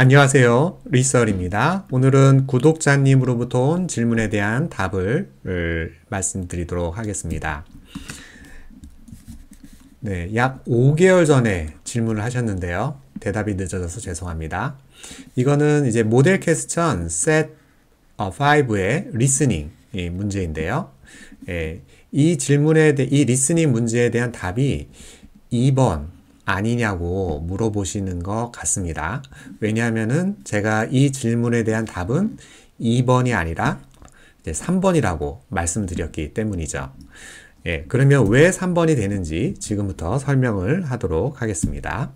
안녕하세요. 리썰입니다. 오늘은 구독자님으로부터 온 질문에 대한 답을 말씀드리도록 하겠습니다. 네, 약 5개월 전에 질문을 하셨는데요. 대답이 늦어져서 죄송합니다. 이거는 이제 모델 퀘스천 set 5의 리스닝 예, 문제인데요. 예, 이 질문에 대해 이 리스닝 문제에 대한 답이 2번 아니냐고 물어보시는 것 같습니다. 왜냐하면은 제가 이 질문에 대한 답은 2번이 아니라 이제 3번이라고 말씀드렸기 때문이죠. 예, 그러면 왜 3번이 되는지 지금부터 설명을 하도록 하겠습니다.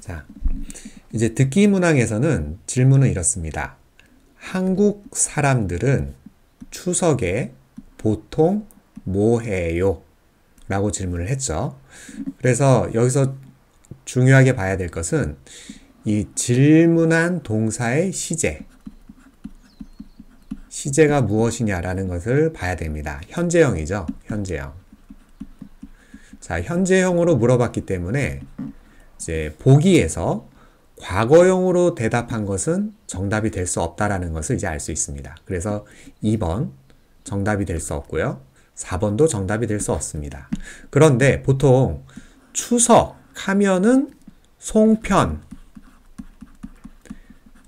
자, 이제 듣기 문항에서는 질문은 이렇습니다. 한국 사람들은 추석에 보통 뭐 해요? 라고 질문을 했죠. 그래서 여기서 중요하게 봐야 될 것은 이 질문한 동사의 시제. 시제가 무엇이냐라는 것을 봐야 됩니다. 현재형이죠. 현재형. 자, 현재형으로 물어봤기 때문에 이제 보기에서 과거형으로 대답한 것은 정답이 될 수 없다라는 것을 이제 알 수 있습니다. 그래서 2번 정답이 될 수 없고요. 4번도 정답이 될 수 없습니다. 그런데 보통 추석 하면은 송편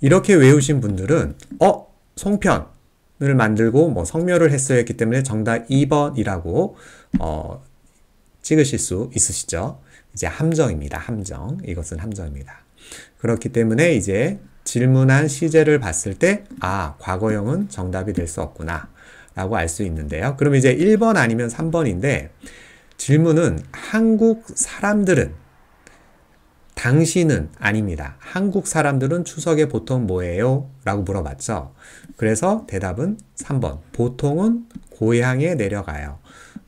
이렇게 외우신 분들은 어 송편을 만들고 뭐 성묘를 했어야 했기 때문에 정답 2번이라고 어, 찍으실 수 있으시죠? 이제 함정입니다. 함정. 이것은 함정입니다. 그렇기 때문에 이제 질문한 시제를 봤을 때, 아, 과거형은 정답이 될 수 없구나. 라고 알 수 있는데요. 그럼 이제 1번 아니면 3번인데 질문은 한국 사람들은 당신은 아닙니다. 한국 사람들은 추석에 보통 뭐예요? 라고 물어봤죠. 그래서 대답은 3번. 보통은 고향에 내려가요.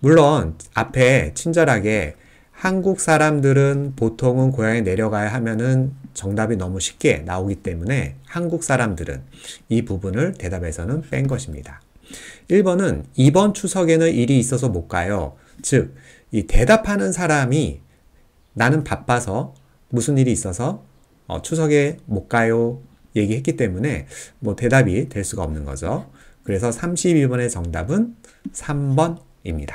물론 앞에 친절하게 한국 사람들은 보통은 고향에 내려가야 하면은 정답이 너무 쉽게 나오기 때문에 한국 사람들은 이 부분을 대답에서는 뺀 것입니다. 1번은 이번 추석에는 일이 있어서 못 가요. 즉, 이 대답하는 사람이 나는 바빠서 무슨 일이 있어서 어, 추석에 못 가요 얘기했기 때문에 뭐 대답이 될 수가 없는 거죠. 그래서 32번의 정답은 3번입니다.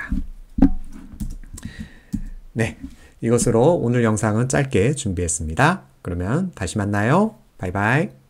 네. 이것으로 오늘 영상은 짧게 준비했습니다. 그러면 다시 만나요. 바이바이.